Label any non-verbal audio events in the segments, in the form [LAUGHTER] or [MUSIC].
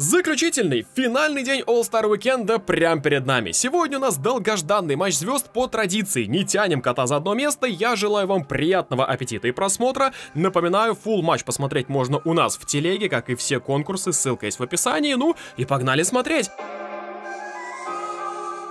Заключительный, финальный день All-Star Weekend прямо перед нами. Сегодня у нас долгожданный матч звезд по традиции. Не тянем кота за одно место, я желаю вам приятного аппетита и просмотра. Напоминаю, full матч посмотреть можно у нас в телеге, как и все конкурсы, ссылка есть в описании. Ну и погнали смотреть!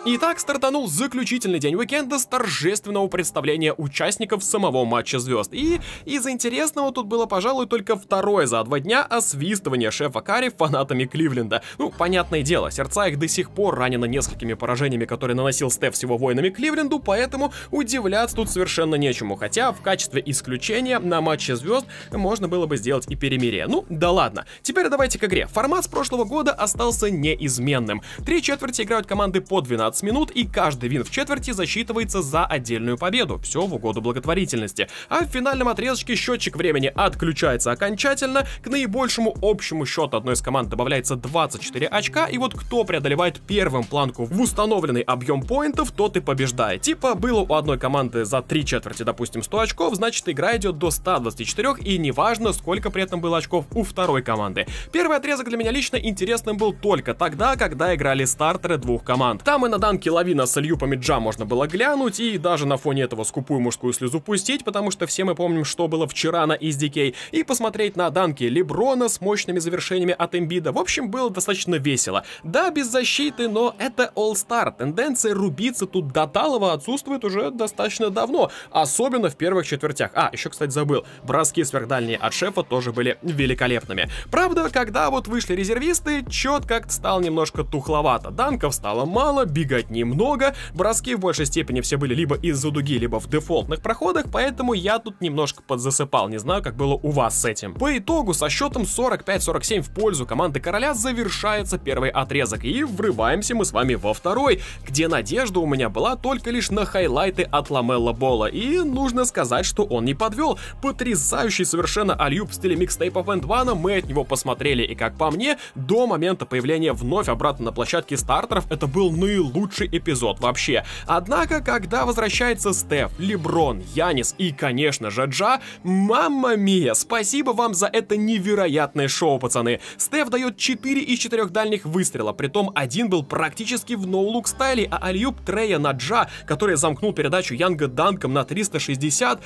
Итак, стартанул заключительный день уикенда с торжественного представления участников самого матча звезд. И из интересного тут было, пожалуй, только второе за два дня освистывание шефа Карри фанатами Кливленда. Ну, понятное дело, сердца их до сих пор ранены несколькими поражениями, которые наносил Стеф с его воинами Кливленду, поэтому удивляться тут совершенно нечему. Хотя в качестве исключения на матче звезд можно было бы сделать и перемирие. Ну, да ладно. Теперь давайте к игре. Формат с прошлого года остался неизменным. Три четверти играют команды по 12 15 минут, и каждый вин в четверти засчитывается за отдельную победу. Все в угоду благотворительности. А в финальном отрезочке счетчик времени отключается окончательно, к наибольшему общему счету одной из команд добавляется 24 очка, и вот кто преодолевает первым планку в установленный объем поинтов, тот и побеждает. Типа было у одной команды за 3 четверти, допустим, 100 очков, значит игра идет до 124, и неважно, сколько при этом было очков у второй команды. Первый отрезок для меня лично интересным был только тогда, когда играли стартеры двух команд. Там и на заданки лавина с Илью Памиджа можно было глянуть, и даже на фоне этого скупую мужскую слезу пустить, потому что все мы помним, что было вчера на SDK, и посмотреть на данки Леброна с мощными завершениями от Эмбида. В общем, было достаточно весело. Да, без защиты, но это All-Star. Тенденция рубиться тут до талого отсутствует уже достаточно давно, особенно в первых четвертях. А, еще, кстати, забыл, броски сверхдальние от шефа тоже были великолепными. Правда, когда вот вышли резервисты, чет как-то стал немножко тухловато. Данков стало мало, биг забегать немного. Броски в большей степени все были либо из-за дуги, либо в дефолтных проходах, поэтому я тут немножко подзасыпал. Не знаю, как было у вас с этим. По итогу со счетом 45-47 в пользу команды короля завершается первый отрезок. И врываемся мы с вами во второй, где надежда у меня была только лишь на хайлайты от Ламелла Бола. И нужно сказать, что он не подвел. Потрясающий совершенно альюб в стиле микстейпов Энд мы от него посмотрели. И как по мне, до момента появления вновь обратно на площадке стартеров это был наилучший лучший эпизод вообще. Однако, когда возвращается Стеф, Леброн, Янис и, конечно же, Джа, мама мия, спасибо вам за это невероятное шоу, пацаны. Стеф дает 4 из 4 дальних выстрела, притом один был практически в ноу-лук стайле, а Альюб Трея на Джа, который замкнул передачу Янга Данком на 360...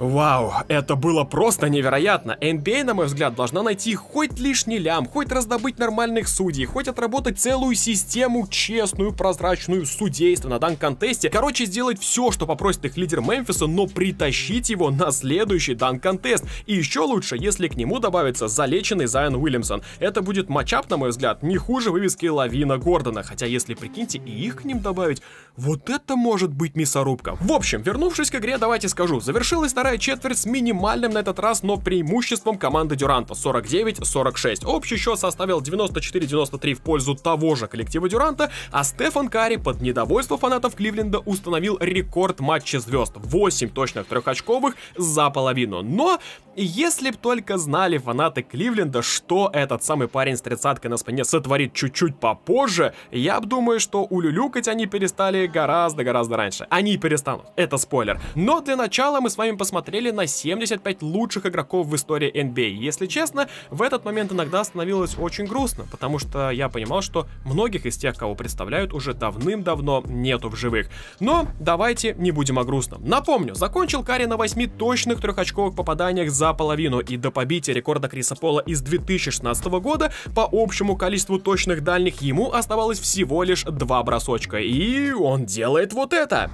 Вау, это было просто невероятно. NBA, а, на мой взгляд, должна найти хоть лишний лям, хоть раздобыть нормальных судей, хоть отработать целую систему честную, прозрачную судейства на данк-контесте. Короче, сделать все, что попросит их лидер Мемфиса, но притащить его на следующий данк-контест. И еще лучше, если к нему добавится залеченный Зайон Уильямсон. Это будет матчап, на мой взгляд, не хуже вывески Лавина Гордона. Хотя, если прикиньте, и их к ним добавить, вот это может быть мясорубка. В общем, вернувшись к игре, давайте скажу, завершилась вторая вторая четверть с минимальным на этот раз, но преимуществом команды Дюранта 49-46. Общий счет составил 94-93 в пользу того же коллектива Дюранта, а Стефан Карри под недовольство фанатов Кливленда установил рекорд матча звезд 8 точных трехочковых за половину. Но если б только знали фанаты Кливленда, что этот самый парень с тридцаткой на спине сотворит чуть-чуть попозже, я б думаю, что улюлюкать они перестали гораздо-гораздо раньше. Они перестанут, это спойлер. Но для начала мы с вами посмотрели на 75 лучших игроков в истории NBA. А. Если честно, в этот момент иногда становилось очень грустно, потому что я понимал, что многих из тех, кого представляют, уже давным-давно нету в живых. Но давайте не будем о грустном. Напомню, закончил Карри на 8 точных трехочковых попаданиях за наполовину и до побития рекорда Криса Пола из 2016 года по общему количеству точных дальних ему оставалось всего лишь два бросочка. И он делает вот это.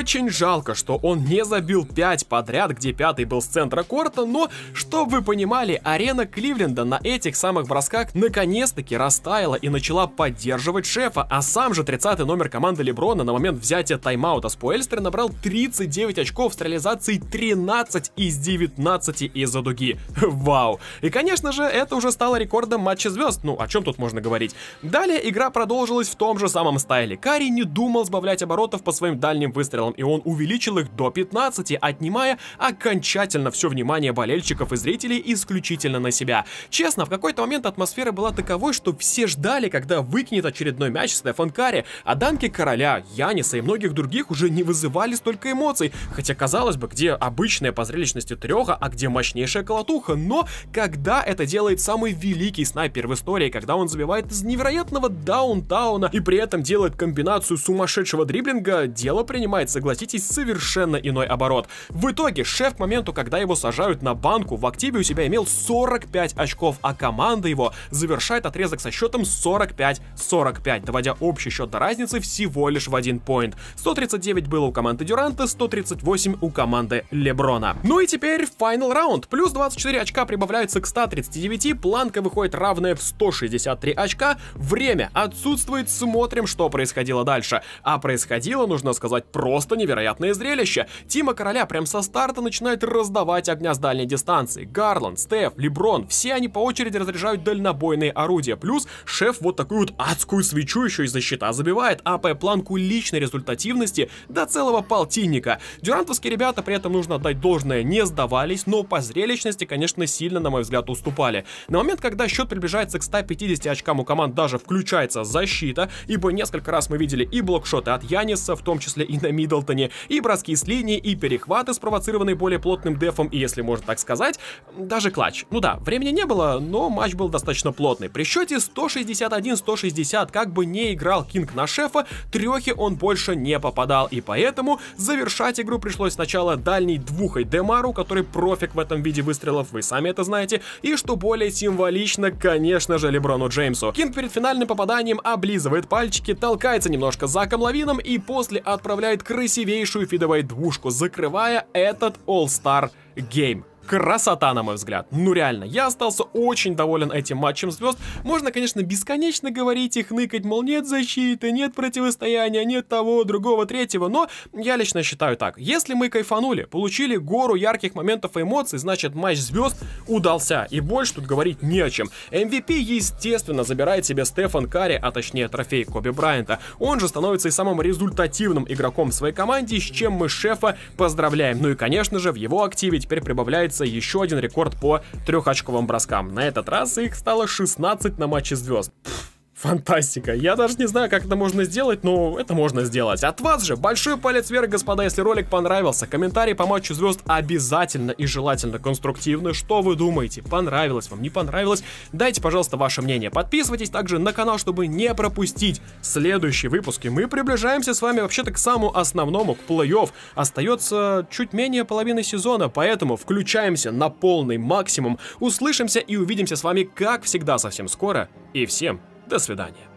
очень очень жалко, что он не забил 5 подряд, где пятый был с центра корта, но, чтобы вы понимали, арена Кливленда на этих самых бросках наконец-таки растаяла и начала поддерживать шефа, а сам же 30 номер команды Леброна на момент взятия тайм-аута с Пуэльстера набрал 39 очков с реализацией 13 из 19 из-за дуги. [LAUGHS] Вау! И, конечно же, это уже стало рекордом матча звезд, ну, о чем тут можно говорить. Далее игра продолжилась в том же самом стайле. Карри не думал сбавлять оборотов по своим дальним выстрелам, и он он увеличил их до 15, отнимая окончательно все внимание болельщиков и зрителей исключительно на себя. Честно, в какой-то момент атмосфера была таковой, что все ждали, когда выкинет очередной мяч Стефан Карри, а данки Короля, Яниса и многих других уже не вызывали столько эмоций, хотя казалось бы, где обычная по зрелищности треха, а где мощнейшая колотуха, но когда это делает самый великий снайпер в истории, когда он забивает из невероятного даунтауна и при этом делает комбинацию сумасшедшего дриблинга, дело принимает, согласитесь, третий совершенно иной оборот. В итоге шеф к моменту, когда его сажают на банку, в активе у себя имел 45 очков, а команда его завершает отрезок со счетом 45-45, доводя общий счет до разницы всего лишь в один поинт. 139 было у команды Дюранта, 138 у команды Леброна. Ну и теперь финал раунд. Плюс 24 очка прибавляется к 139, планка выходит равная в 163 очка, время отсутствует, смотрим, что происходило дальше. А происходило, нужно сказать, просто невероятно невероятное зрелище. Тима Короля прям со старта начинает раздавать огня с дальней дистанции. Гарланд, Стеф, Леброн, все они по очереди разряжают дальнобойные орудия. Плюс шеф вот такую вот адскую свечу еще из-за щита забивает, апая планку личной результативности до целого полтинника. Дюрантовские ребята при этом нужно отдать должное, не сдавались, но по зрелищности, конечно, сильно, на мой взгляд, уступали. На момент, когда счет приближается к 150 очкам у команд даже включается защита, ибо несколько раз мы видели и блокшоты от Яниса, в том числе и на Миддлтоне, и броски с линии, и перехваты, спровоцированные более плотным дефом, и если можно так сказать, даже клатч. Ну да, времени не было, но матч был достаточно плотный. При счете 161-160, как бы не играл Кинг на шефа, трехи он больше не попадал, и поэтому завершать игру пришлось сначала дальней двухой Демару, который профик в этом виде выстрелов, вы сами это знаете, и что более символично, конечно же, Леброну Джеймсу. Кинг перед финальным попаданием облизывает пальчики, толкается немножко за Камловином и после отправляет крыси красивейшую фидовой двушку, закрывая этот All-Star Game. Красота, на мой взгляд. Ну реально, я остался очень доволен этим матчем звезд. Можно, конечно, бесконечно говорить и хныкать, мол, нет защиты, нет противостояния, нет того, другого, третьего, но я лично считаю так. Если мы кайфанули, получили гору ярких моментов и эмоций, значит матч звезд удался. И больше тут говорить не о чем. MVP, естественно, забирает себе Стефан Карри, а точнее трофей Коби Брайанта. Он же становится и самым результативным игроком в своей команде, с чем мы шефа поздравляем. Ну и, конечно же, в его активе теперь прибавляется ставится еще один рекорд по трехочковым броскам. На этот раз их стало 16 на матче звезд. Пфф, Фантастика. Я даже не знаю, как это можно сделать, но это можно сделать. От вас же большой палец вверх, господа, если ролик понравился. Комментарий по матчу звезд обязательно и желательно конструктивны. Что вы думаете? Понравилось вам, не понравилось? Дайте, пожалуйста, ваше мнение. Подписывайтесь также на канал, чтобы не пропустить следующие выпуски. Мы приближаемся с вами вообще-то к самому основному, к плей-офф. Остается чуть менее половины сезона, поэтому включаемся на полный максимум. Услышимся и увидимся с вами, как всегда, совсем скоро. И всем пока! До свидания.